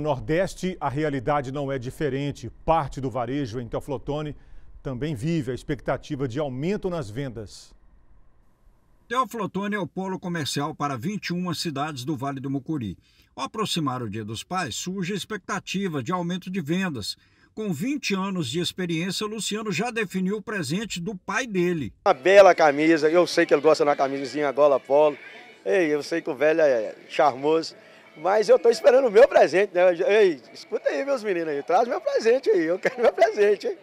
No Nordeste, a realidade não é diferente. Parte do varejo em Teoflotone também vive a expectativa de aumento nas vendas. Teoflotone é o polo comercial para 21 cidades do Vale do Mucuri. Ao aproximar o Dia dos Pais, surge a expectativa de aumento de vendas. Com 20 anos de experiência, Luciano já definiu o presente do pai dele. Uma bela camisa, eu sei que ele gosta da camisinha gola polo. Ei, eu sei que o velho é charmoso. Mas eu estou esperando o meu presente, né? Ei, escuta aí, meus meninos aí, traz meu presente aí, eu quero meu presente, hein?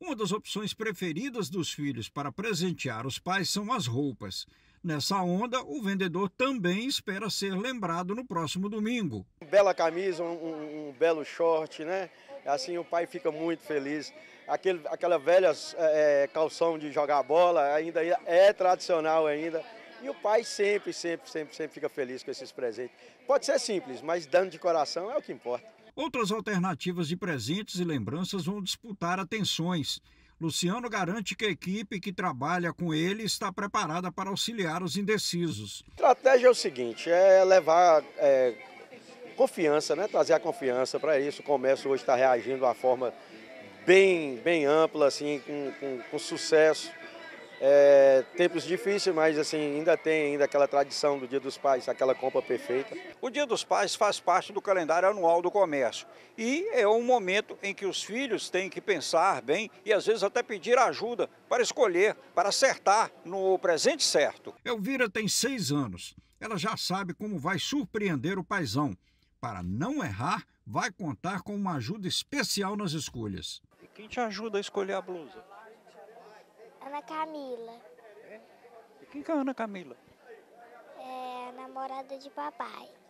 Uma das opções preferidas dos filhos para presentear os pais são as roupas. Nessa onda, o vendedor também espera ser lembrado no próximo domingo. Bela camisa, um, um belo short, né? Assim o pai fica muito feliz. Aquele, aquela velha é, é calção de jogar bola ainda é tradicional ainda. E o pai sempre, sempre, sempre, sempre fica feliz com esses presentes. Pode ser simples, mas dando de coração é o que importa. Outras alternativas de presentes e lembranças vão disputar atenções. Luciano garante que a equipe que trabalha com ele está preparada para auxiliar os indecisos. A estratégia é o seguinte: é levar é, confiança, né? trazer a confiança para isso. O comércio hoje está reagindo de uma forma bem, bem ampla, assim, com, com, com sucesso. É, é, tempos difíceis, mas assim, ainda tem ainda aquela tradição do Dia dos Pais, aquela compra perfeita. O Dia dos Pais faz parte do calendário anual do comércio e é um momento em que os filhos têm que pensar bem e às vezes até pedir ajuda para escolher, para acertar no presente certo. Elvira tem seis anos. Ela já sabe como vai surpreender o paizão. Para não errar, vai contar com uma ajuda especial nas escolhas. Quem te ajuda a escolher a blusa? Ana Camila. Que é a Ana Camila? É namorada de papai.